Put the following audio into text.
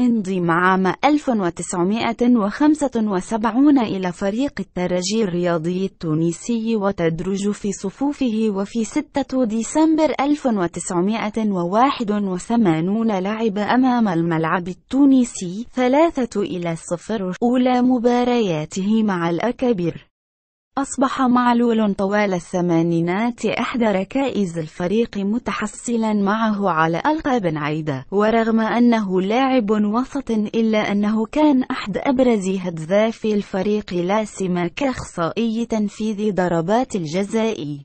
انضم عام 1975 إلى فريق الترجي الرياضي التونسي وتدرج في صفوفه وفي 6 ديسمبر 1981 لعب أمام الملعب التونسي 3 إلى 0 أولى مبارياته مع الأكابر أصبح معلول طوال الثمانينات إحدى ركائز الفريق متحصلا معه على ألقاب عيدة ورغم أنه لاعب وسط إلا أنه كان أحد أبرز هدافي الفريق لا سيما كإخصائي تنفيذ ضربات الجزاء